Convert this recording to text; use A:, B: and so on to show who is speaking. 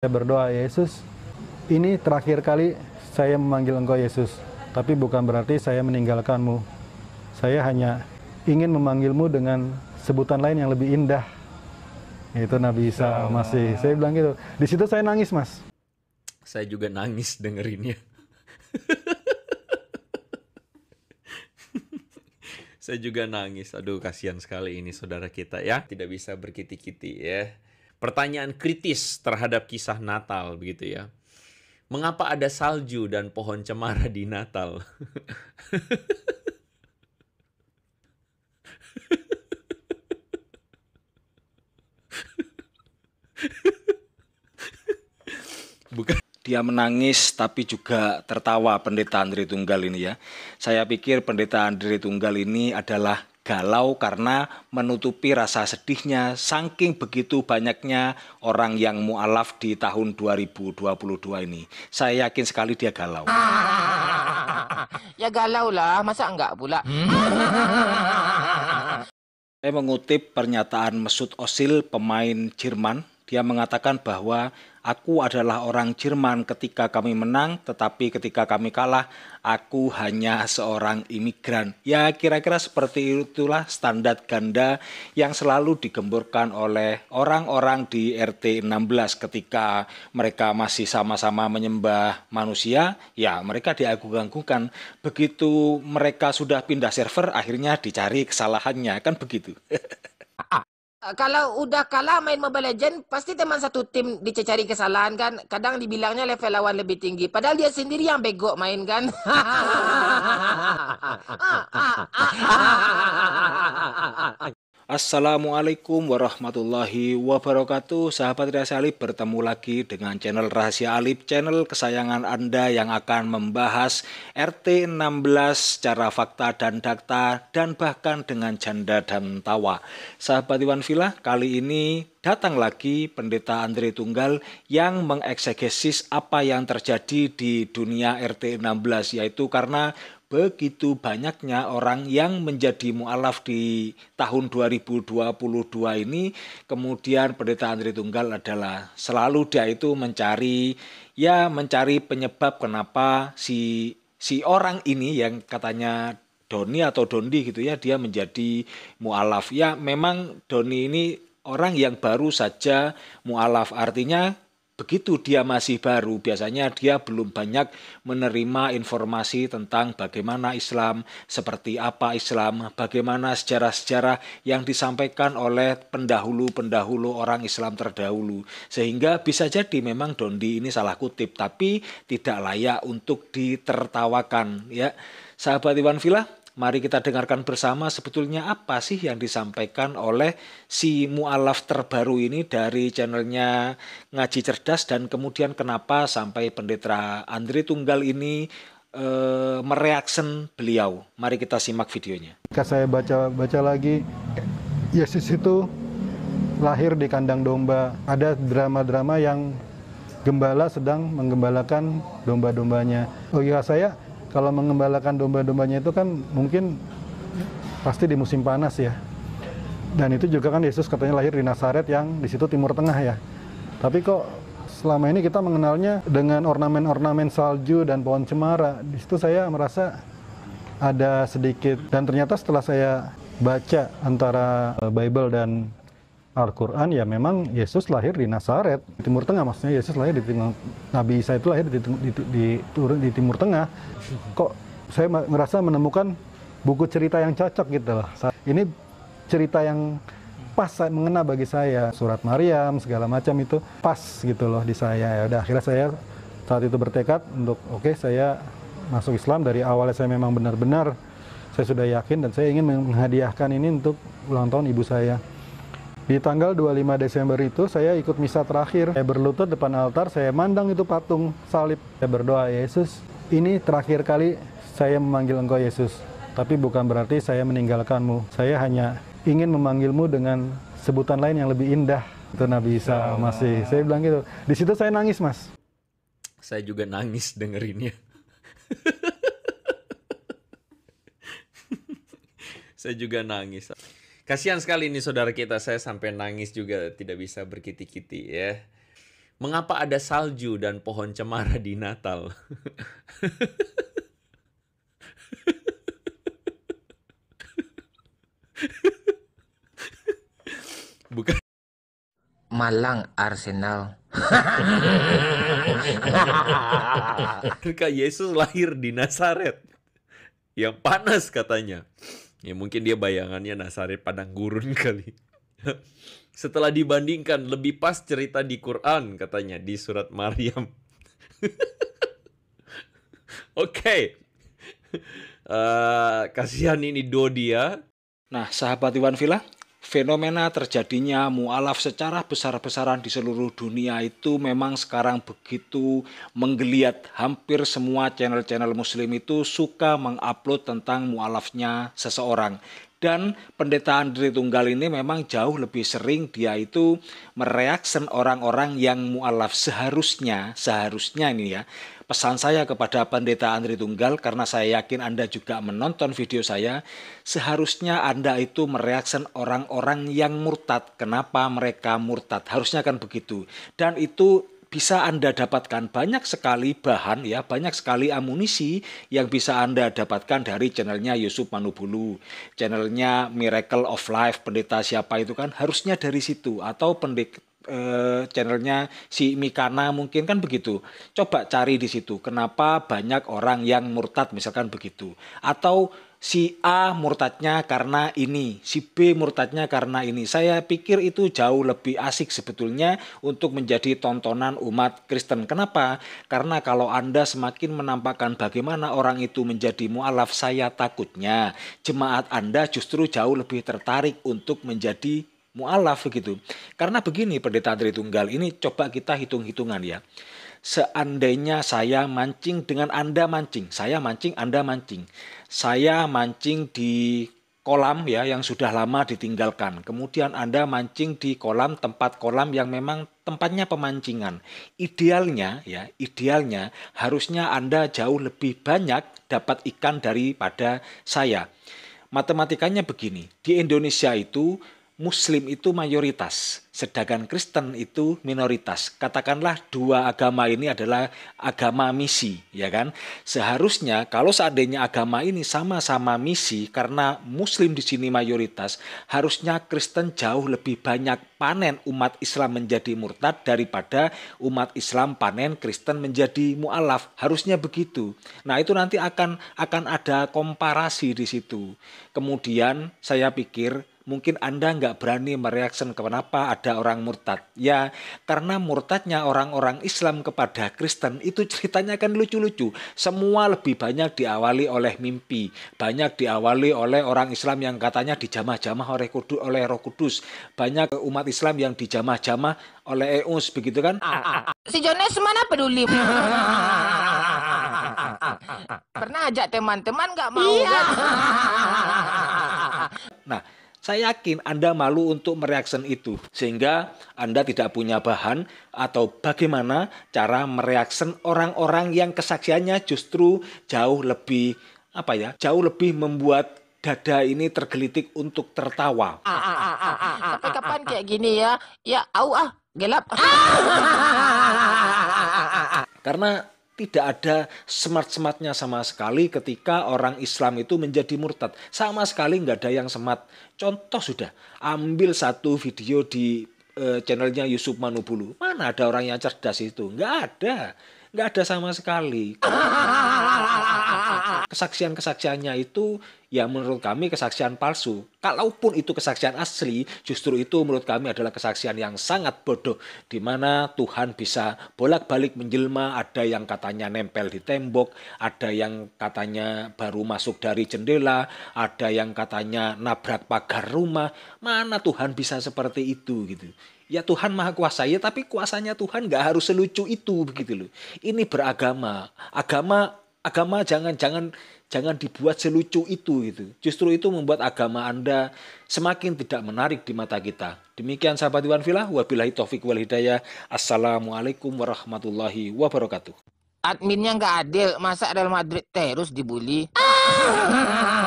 A: Saya berdoa, Yesus, ini terakhir kali saya memanggil Engkau Yesus, tapi bukan berarti saya meninggalkanmu. Saya hanya ingin memanggilmu dengan sebutan lain yang lebih indah, Itu Nabi Isa Masih. Saya bilang gitu. Di situ saya nangis, Mas.
B: Saya juga nangis dengerinnya. saya juga nangis. Aduh, kasihan sekali ini saudara kita ya. Tidak bisa berkiti-kiti ya pertanyaan kritis terhadap kisah Natal begitu ya. Mengapa ada salju dan pohon cemara di Natal?
C: Bukan dia menangis tapi juga tertawa pendeta Andri Tunggal ini ya. Saya pikir pendeta Andri Tunggal ini adalah galau karena menutupi rasa sedihnya saking begitu banyaknya orang yang mualaf di tahun 2022 ini. Saya yakin sekali dia galau. ya galau lah, masa enggak pula? Saya mengutip pernyataan Mesut Osil, pemain Jerman dia mengatakan bahwa aku adalah orang Jerman ketika kami menang, tetapi ketika kami kalah, aku hanya seorang imigran. Ya, kira-kira seperti itulah standar ganda yang selalu digemburkan oleh orang-orang di RT 16 ketika mereka masih sama-sama menyembah manusia, ya mereka diagung-agungkan. Begitu mereka sudah pindah server, akhirnya dicari kesalahannya, kan begitu. kalau udah kalah main Mobile Legend pasti teman satu tim dicari kesalahan kan. Kadang dibilangnya level lawan lebih tinggi padahal dia sendiri yang bego main kan. Ah, ah, ah, Assalamualaikum warahmatullahi wabarakatuh Sahabat Rahasia Alip bertemu lagi dengan channel Rahasia Alip Channel kesayangan Anda yang akan membahas RT 16 secara fakta dan data Dan bahkan dengan janda dan tawa Sahabat Iwan Villa kali ini datang lagi pendeta Andre Tunggal yang mengeksegesis apa yang terjadi di dunia RT 16 yaitu karena begitu banyaknya orang yang menjadi mualaf di tahun 2022 ini kemudian pendeta Andri Tunggal adalah selalu dia itu mencari ya mencari penyebab kenapa si si orang ini yang katanya Doni atau Dondi gitu ya dia menjadi mualaf ya memang Doni ini orang yang baru saja mualaf artinya begitu dia masih baru, biasanya dia belum banyak menerima informasi tentang bagaimana Islam, seperti apa Islam, bagaimana sejarah-sejarah yang disampaikan oleh pendahulu-pendahulu orang Islam terdahulu. Sehingga bisa jadi memang Dondi ini salah kutip, tapi tidak layak untuk ditertawakan. Ya, sahabat Iwan Villa, Mari kita dengarkan bersama sebetulnya apa sih yang disampaikan oleh si mualaf terbaru ini dari channelnya Ngaji Cerdas dan kemudian kenapa sampai pendeta Andri Tunggal ini e, mereaksen beliau. Mari kita simak videonya.
A: Jika saya baca baca lagi, Yesus itu lahir di kandang domba. Ada drama-drama yang gembala sedang menggembalakan domba-dombanya. Oh iya saya kalau mengembalakan domba-dombanya itu kan mungkin pasti di musim panas ya. Dan itu juga kan Yesus katanya lahir di Nazaret yang di situ Timur Tengah ya. Tapi kok selama ini kita mengenalnya dengan ornamen-ornamen salju dan pohon cemara. Di situ saya merasa ada sedikit dan ternyata setelah saya baca antara eh, Bible dan Al-Quran ya memang Yesus lahir di Nazaret, di Timur Tengah maksudnya Yesus lahir di Timur, Nabi Isa itu lahir di, di, di, di Timur Tengah. Kok saya merasa menemukan buku cerita yang cocok gitu loh. Ini cerita yang pas mengena bagi saya surat Maryam segala macam itu pas gitu loh di saya ya udah akhirnya saya saat itu bertekad untuk oke okay, saya masuk Islam dari awalnya saya memang benar-benar saya sudah yakin dan saya ingin menghadiahkan ini untuk ulang tahun ibu saya di tanggal 25 Desember itu saya ikut misa terakhir. Saya berlutut depan altar, saya mandang itu patung salib. Saya berdoa, Yesus, ini terakhir kali saya memanggil engkau Yesus. Tapi bukan berarti saya meninggalkanmu. Saya hanya ingin memanggilmu dengan sebutan lain yang lebih indah. Itu Nabi Isa masih. Saya bilang gitu. Di situ saya nangis, Mas.
B: Saya juga nangis dengerinnya. saya juga nangis. Kasihan sekali ini saudara kita, saya sampai nangis juga tidak bisa berkiti-kiti ya. Mengapa ada salju dan pohon cemara di Natal? Bukan Malang Arsenal. Ketika Yesus lahir di Nazaret yang panas katanya. Ya mungkin dia bayangannya Nasari padang gurun kali. Setelah dibandingkan lebih pas cerita di Quran katanya di surat Maryam. Oke. okay. Uh, eh, kasihan ini Dodia. Ya. Nah, sahabat Iwan Villa,
C: fenomena terjadinya mualaf secara besar-besaran di seluruh dunia itu memang sekarang begitu menggeliat. Hampir semua channel-channel muslim itu suka mengupload tentang mualafnya seseorang. Dan pendeta Andri Tunggal ini memang jauh lebih sering dia itu mereaksen orang-orang yang mualaf seharusnya, seharusnya ini ya, Pesan saya kepada Pendeta Andri Tunggal, karena saya yakin Anda juga menonton video saya, seharusnya Anda itu mereaksen orang-orang yang murtad. Kenapa mereka murtad? Harusnya kan begitu. Dan itu bisa Anda dapatkan banyak sekali bahan ya, banyak sekali amunisi yang bisa Anda dapatkan dari channelnya Yusuf Manubulu, channelnya Miracle of Life, pendeta siapa itu kan harusnya dari situ atau pendek eh, channelnya si Mikana mungkin kan begitu. Coba cari di situ kenapa banyak orang yang murtad misalkan begitu. Atau si A murtadnya karena ini, si B murtadnya karena ini. Saya pikir itu jauh lebih asik sebetulnya untuk menjadi tontonan umat Kristen. Kenapa? Karena kalau Anda semakin menampakkan bagaimana orang itu menjadi mualaf, saya takutnya jemaat Anda justru jauh lebih tertarik untuk menjadi mualaf begitu Karena begini pendeta Tritunggal ini coba kita hitung-hitungan ya. Seandainya saya mancing dengan Anda mancing, saya mancing, Anda mancing. Saya mancing di kolam ya yang sudah lama ditinggalkan. Kemudian Anda mancing di kolam tempat kolam yang memang tempatnya pemancingan. Idealnya ya, idealnya harusnya Anda jauh lebih banyak dapat ikan daripada saya. Matematikanya begini, di Indonesia itu Muslim itu mayoritas, sedangkan Kristen itu minoritas. Katakanlah dua agama ini adalah agama misi, ya kan? Seharusnya kalau seandainya agama ini sama-sama misi karena Muslim di sini mayoritas, harusnya Kristen jauh lebih banyak panen umat Islam menjadi murtad daripada umat Islam panen Kristen menjadi mualaf. Harusnya begitu. Nah, itu nanti akan akan ada komparasi di situ. Kemudian saya pikir mungkin Anda nggak berani mereaksen kenapa ada orang murtad. Ya, karena murtadnya orang-orang Islam kepada Kristen itu ceritanya kan lucu-lucu. Semua lebih banyak diawali oleh mimpi, banyak diawali oleh orang Islam yang katanya dijamah-jamah oleh kudus, oleh Roh Kudus. Banyak umat Islam yang dijamah-jamah oleh EUS begitu kan? Ah, ah, ah. Si Jones mana peduli? Pernah ajak teman-teman nggak mau iya. kan? Nah, saya yakin Anda malu untuk mereaction itu, sehingga Anda tidak punya bahan atau bagaimana cara mereaction orang-orang yang kesaksiannya justru jauh lebih apa ya, jauh lebih membuat dada ini tergelitik untuk tertawa. Tapi ah, ah, ah, kapan kayak gini ya? Ya, au ah, gelap. Karena tidak ada semat-sematnya sama sekali ketika orang Islam itu menjadi murtad. Sama sekali nggak ada yang semat. Contoh sudah, ambil satu video di e, channelnya Yusuf Manubulu. Mana ada orang yang cerdas itu? Nggak ada nggak ada sama sekali kesaksian-kesaksiannya itu ya menurut kami kesaksian palsu. Kalaupun itu kesaksian asli, justru itu menurut kami adalah kesaksian yang sangat bodoh di mana Tuhan bisa bolak-balik menjelma, ada yang katanya nempel di tembok, ada yang katanya baru masuk dari jendela, ada yang katanya nabrak pagar rumah. Mana Tuhan bisa seperti itu gitu. Ya Tuhan maha kuasa ya, tapi kuasanya Tuhan nggak harus selucu itu begitu loh. Ini beragama. Agama agama jangan jangan jangan dibuat selucu itu gitu. Justru itu membuat agama Anda semakin tidak menarik di mata kita. Demikian sahabat Iwan Villa, wabillahi taufik wal hidayah. Assalamualaikum warahmatullahi wabarakatuh. Adminnya nggak adil, masa Real Madrid terus dibully?